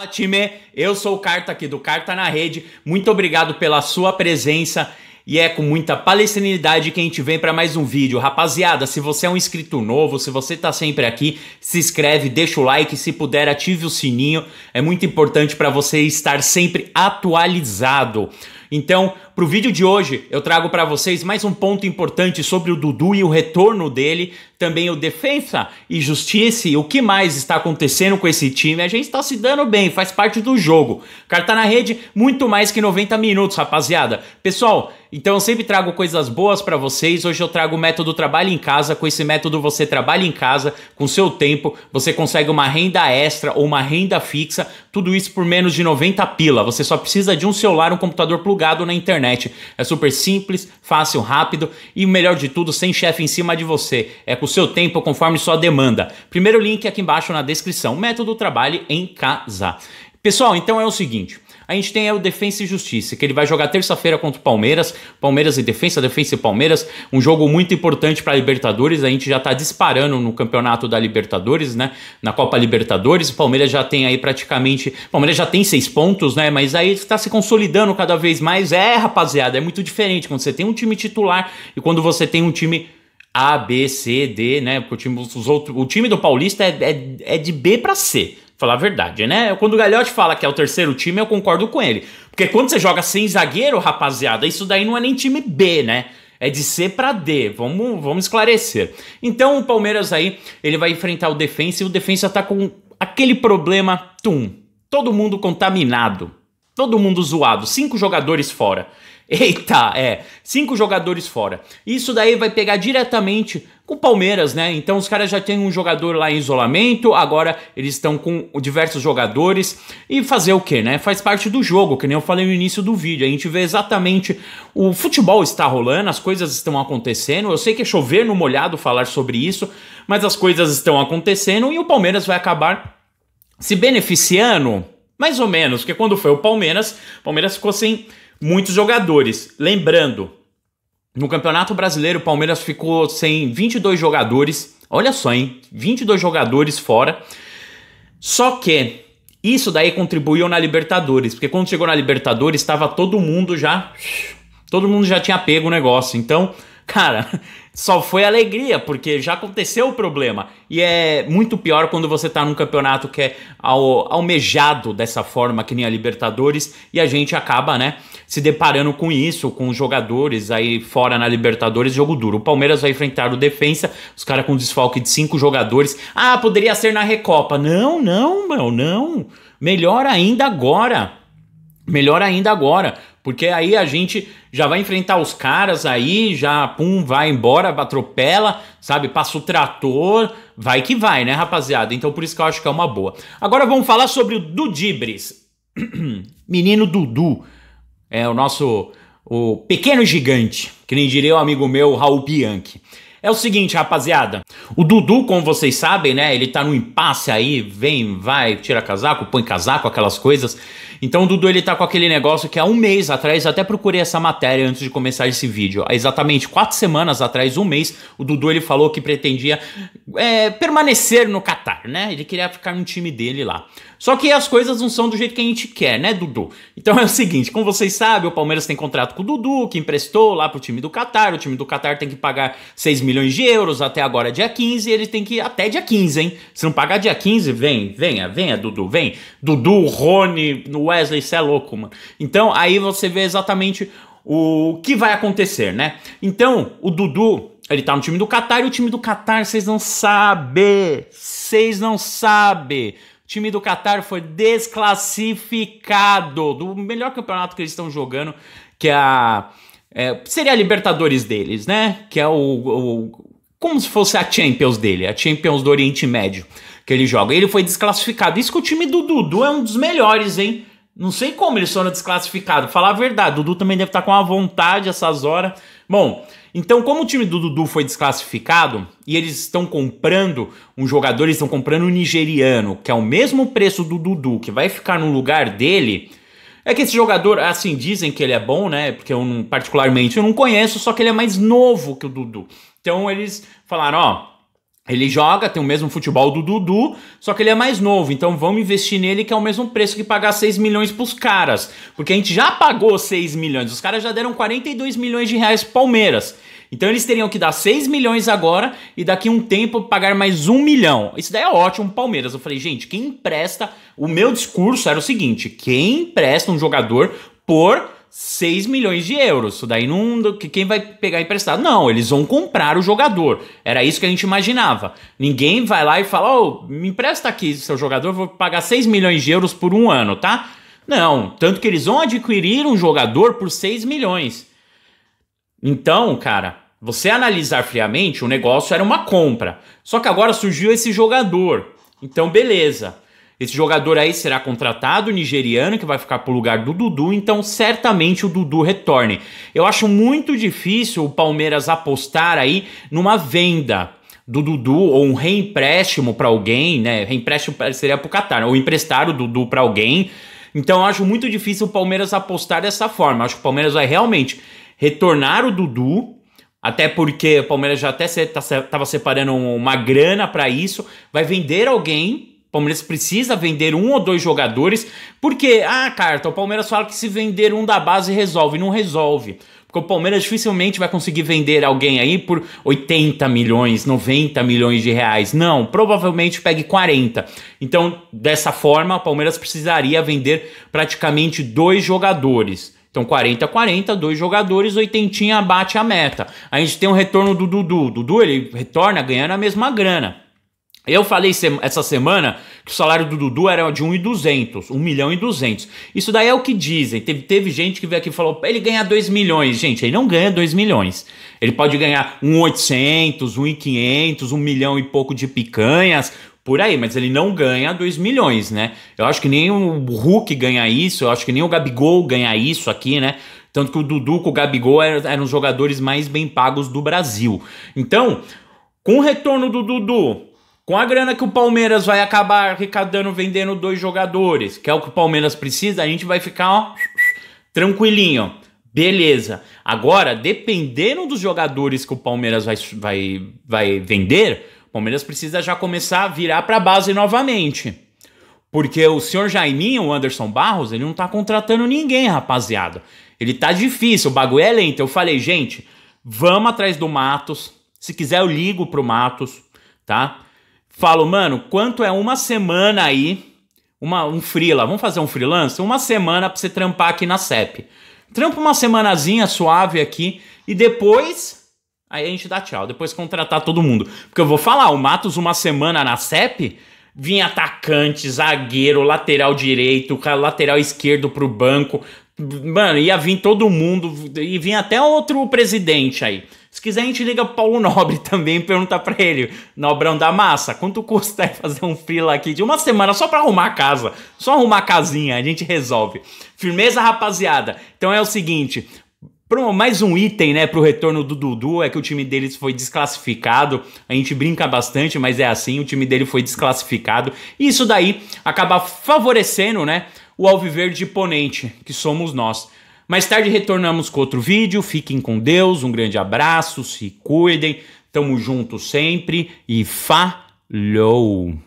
Fala time, eu sou o Carta aqui do Carta na Rede. Muito obrigado pela sua presença e é com muita palestrinidade que a gente vem para mais um vídeo. Rapaziada, se você é um inscrito novo, se você tá sempre aqui, se inscreve, deixa o like, se puder ative o sininho. É muito importante para você estar sempre atualizado. Então, para o vídeo de hoje, eu trago para vocês mais um ponto importante sobre o Dudu e o retorno dele também o defesa e justiça. E o que mais está acontecendo com esse time? A gente está se dando bem, faz parte do jogo. Carta tá na rede, muito mais que 90 minutos, rapaziada. Pessoal, então eu sempre trago coisas boas para vocês. Hoje eu trago o método trabalho em casa. Com esse método você trabalha em casa, com seu tempo, você consegue uma renda extra ou uma renda fixa, tudo isso por menos de 90 pila. Você só precisa de um celular, um computador plugado na internet. É super simples, fácil, rápido e melhor de tudo, sem chefe em cima de você. É com seu tempo conforme sua demanda. Primeiro link aqui embaixo na descrição. Método trabalhe em casa. Pessoal, então é o seguinte. A gente tem o Defensa e Justiça, que ele vai jogar terça-feira contra o Palmeiras. Palmeiras e Defensa, Defensa e Palmeiras. Um jogo muito importante para a Libertadores. A gente já está disparando no campeonato da Libertadores, né? Na Copa Libertadores. O Palmeiras já tem aí praticamente. O Palmeiras já tem seis pontos, né? Mas aí está se consolidando cada vez mais. É, rapaziada, é muito diferente quando você tem um time titular e quando você tem um time a, B, C, D, né? Porque o time, os o time do Paulista é, é, é de B para C, falar a verdade, né? Quando o Galhote fala que é o terceiro time, eu concordo com ele. Porque quando você joga sem zagueiro, rapaziada, isso daí não é nem time B, né? é de C para D. Vamos, vamos esclarecer. Então o Palmeiras aí, ele vai enfrentar o Defensa e o Defensa tá com aquele problema tum. Todo mundo contaminado. Todo mundo zoado, cinco jogadores fora. Eita, é. Cinco jogadores fora. Isso daí vai pegar diretamente com o Palmeiras, né? Então os caras já têm um jogador lá em isolamento, agora eles estão com diversos jogadores. E fazer o que, né? Faz parte do jogo, que nem eu falei no início do vídeo. A gente vê exatamente o futebol está rolando, as coisas estão acontecendo. Eu sei que é chover no molhado falar sobre isso, mas as coisas estão acontecendo e o Palmeiras vai acabar se beneficiando, mais ou menos, porque quando foi o Palmeiras, o Palmeiras ficou sem muitos jogadores. Lembrando, no Campeonato Brasileiro, o Palmeiras ficou sem 22 jogadores. Olha só, hein? 22 jogadores fora. Só que isso daí contribuiu na Libertadores, porque quando chegou na Libertadores, estava todo mundo já. Todo mundo já tinha pego o negócio. Então, Cara, só foi alegria, porque já aconteceu o problema. E é muito pior quando você tá num campeonato que é almejado dessa forma, que nem a Libertadores, e a gente acaba, né, se deparando com isso, com os jogadores aí fora na Libertadores, jogo duro. O Palmeiras vai enfrentar o defensa, os caras com desfalque de cinco jogadores. Ah, poderia ser na Recopa. Não, não, meu, não. Melhor ainda agora. Melhor ainda agora, porque aí a gente já vai enfrentar os caras aí, já pum, vai embora, atropela, sabe? Passa o trator, vai que vai, né, rapaziada? Então por isso que eu acho que é uma boa. Agora vamos falar sobre o Dudibris. Menino Dudu. É o nosso o pequeno gigante, que nem diria o amigo meu Raul Bianchi. É o seguinte, rapaziada. O Dudu, como vocês sabem, né? Ele tá no impasse aí, vem, vai, tira casaco, põe casaco, aquelas coisas. Então o Dudu ele tá com aquele negócio que há um mês atrás, até procurei essa matéria antes de começar esse vídeo. Há exatamente quatro semanas atrás, um mês, o Dudu ele falou que pretendia é, permanecer no Catar, né? Ele queria ficar no time dele lá. Só que as coisas não são do jeito que a gente quer, né, Dudu? Então é o seguinte, como vocês sabem, o Palmeiras tem contrato com o Dudu, que emprestou lá pro time do Catar. O time do Catar tem que pagar 6 milhões de euros até agora é dia 15, e ele tem que ir até dia 15, hein? Se não pagar dia 15, vem, venha, venha, Dudu, vem. Dudu, Rony, Wesley, cê é louco, mano. Então aí você vê exatamente o que vai acontecer, né? Então, o Dudu, ele tá no time do Qatar e o time do Qatar, vocês não sabem. Vocês não sabem time do Qatar foi desclassificado do melhor campeonato que eles estão jogando, que é a. É, seria a Libertadores deles, né? Que é o, o. Como se fosse a Champions dele, a Champions do Oriente Médio que ele joga. Ele foi desclassificado. Isso que o time do Dudu é um dos melhores, hein? Não sei como eles foram desclassificados. Falar a verdade, Dudu também deve estar com a vontade essas horas. Bom, então como o time do Dudu foi desclassificado e eles estão comprando um jogador, eles estão comprando um nigeriano, que é o mesmo preço do Dudu, que vai ficar no lugar dele, é que esse jogador, assim, dizem que ele é bom, né? Porque eu não, particularmente eu não conheço, só que ele é mais novo que o Dudu. Então eles falaram, ó, ele joga, tem o mesmo futebol do Dudu, só que ele é mais novo. Então vamos investir nele, que é o mesmo preço que pagar 6 milhões pros caras. Porque a gente já pagou 6 milhões. Os caras já deram 42 milhões de reais pro Palmeiras. Então eles teriam que dar 6 milhões agora e daqui um tempo pagar mais 1 milhão. Isso daí é ótimo, Palmeiras. Eu falei, gente, quem empresta. O meu discurso era o seguinte: quem empresta um jogador por 6 milhões de euros. Isso daí não. Quem vai pegar emprestado? Não, eles vão comprar o jogador. Era isso que a gente imaginava. Ninguém vai lá e fala: Ô, oh, me empresta aqui seu jogador, vou pagar 6 milhões de euros por um ano, tá? Não, tanto que eles vão adquirir um jogador por 6 milhões. Então, cara, você analisar friamente, o negócio era uma compra. Só que agora surgiu esse jogador. Então, beleza. Esse jogador aí será contratado, nigeriano, que vai ficar pro lugar do Dudu, então certamente o Dudu retorne. Eu acho muito difícil o Palmeiras apostar aí numa venda do Dudu ou um reempréstimo para alguém, né? Reempréstimo seria pro Catar, ou emprestar o Dudu para alguém. Então eu acho muito difícil o Palmeiras apostar dessa forma. Eu acho que o Palmeiras vai realmente retornar o Dudu, até porque o Palmeiras já até estava tá separando uma grana para isso, vai vender alguém o Palmeiras precisa vender um ou dois jogadores, porque, ah, carta, o Palmeiras fala que se vender um da base resolve, não resolve. Porque o Palmeiras dificilmente vai conseguir vender alguém aí por 80 milhões, 90 milhões de reais. Não, provavelmente pegue 40. Então, dessa forma, o Palmeiras precisaria vender praticamente dois jogadores. Então 40 40, dois jogadores, oitentinha bate a meta. A gente tem um retorno do Dudu. Dudu ele retorna ganhando a mesma grana. Eu falei essa semana que o salário do Dudu era de 1,200, 1 milhão e 200. Isso daí é o que dizem. Teve, teve gente que veio aqui e falou, ele ganha 2 milhões. Gente, ele não ganha 2 milhões. Ele pode ganhar 1,800, 1,500, 1 milhão e pouco de picanhas, por aí, mas ele não ganha 2 milhões, né? Eu acho que nem o Hulk ganha isso, eu acho que nem o Gabigol ganha isso aqui, né? Tanto que o Dudu com o Gabigol eram os jogadores mais bem pagos do Brasil. Então, com o retorno do Dudu com a grana que o Palmeiras vai acabar arrecadando vendendo dois jogadores, que é o que o Palmeiras precisa, a gente vai ficar ó, tranquilinho. Beleza. Agora, dependendo dos jogadores que o Palmeiras vai, vai, vai vender, o Palmeiras precisa já começar a virar para a base novamente. Porque o senhor Jaiminho, o Anderson Barros, ele não tá contratando ninguém, rapaziada. Ele tá difícil, o bagulho é lento. Eu falei, gente, vamos atrás do Matos. Se quiser, eu ligo pro Matos, tá? falo, mano, quanto é uma semana aí, uma, um freela, vamos fazer um freelancer? Uma semana pra você trampar aqui na CEP. Trampa uma semanazinha suave aqui e depois aí a gente dá tchau. Depois contratar todo mundo. Porque eu vou falar, o Matos uma semana na CEP vinha atacante, zagueiro, lateral direito, lateral esquerdo pro banco. Mano, ia vir todo mundo e vinha até outro presidente aí. Se quiser, a gente liga pro Paulo Nobre também e pergunta pra ele, Nobrão da Massa, quanto custa fazer um fila aqui de uma semana só pra arrumar a casa? Só arrumar a casinha, a gente resolve. Firmeza, rapaziada? Então é o seguinte, mais um item, né, pro retorno do Dudu é que o time deles foi desclassificado. A gente brinca bastante, mas é assim, o time dele foi desclassificado. E isso daí acaba favorecendo, né, o Alviverde Ponente, que somos nós. Mais tarde retornamos com outro vídeo. Fiquem com Deus, um grande abraço, se cuidem. Tamo junto sempre e falou.